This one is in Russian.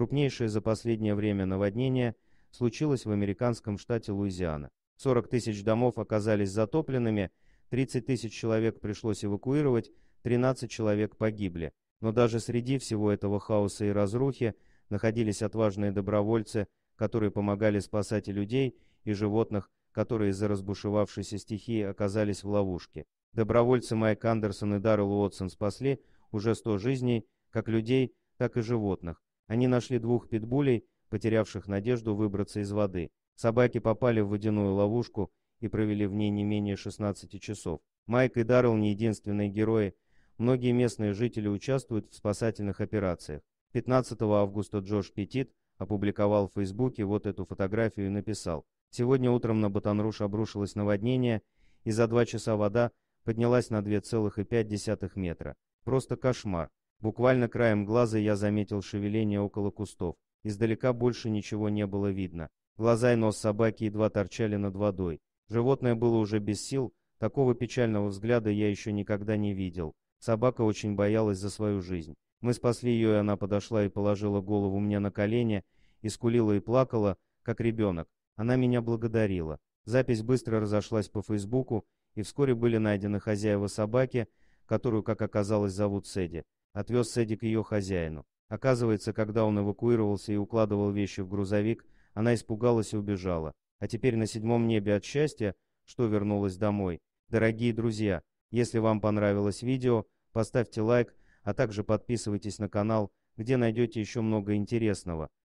Крупнейшее за последнее время наводнение случилось в американском штате Луизиана. 40 тысяч домов оказались затопленными, 30 тысяч человек пришлось эвакуировать, 13 человек погибли. Но даже среди всего этого хаоса и разрухи находились отважные добровольцы, которые помогали спасать людей, и животных, которые из-за разбушевавшейся стихии оказались в ловушке. Добровольцы Майк Андерсон и Даррел Уотсон спасли уже 100 жизней, как людей, так и животных. Они нашли двух питбулей, потерявших надежду выбраться из воды. Собаки попали в водяную ловушку и провели в ней не менее 16 часов. Майк и Даррелл не единственные герои. Многие местные жители участвуют в спасательных операциях. 15 августа Джош Петит опубликовал в Фейсбуке вот эту фотографию и написал. Сегодня утром на Батанруш обрушилось наводнение, и за два часа вода поднялась на 2,5 метра. Просто кошмар. Буквально краем глаза я заметил шевеление около кустов. Издалека больше ничего не было видно. Глаза и нос собаки едва торчали над водой. Животное было уже без сил, такого печального взгляда я еще никогда не видел. Собака очень боялась за свою жизнь. Мы спасли ее, и она подошла и положила голову мне на колени, и скулила и плакала, как ребенок. Она меня благодарила. Запись быстро разошлась по Фейсбуку, и вскоре были найдены хозяева собаки, которую, как оказалось, зовут Седи. Отвез Сэдди к ее хозяину. Оказывается, когда он эвакуировался и укладывал вещи в грузовик, она испугалась и убежала. А теперь на седьмом небе от счастья, что вернулась домой. Дорогие друзья, если вам понравилось видео, поставьте лайк, а также подписывайтесь на канал, где найдете еще много интересного.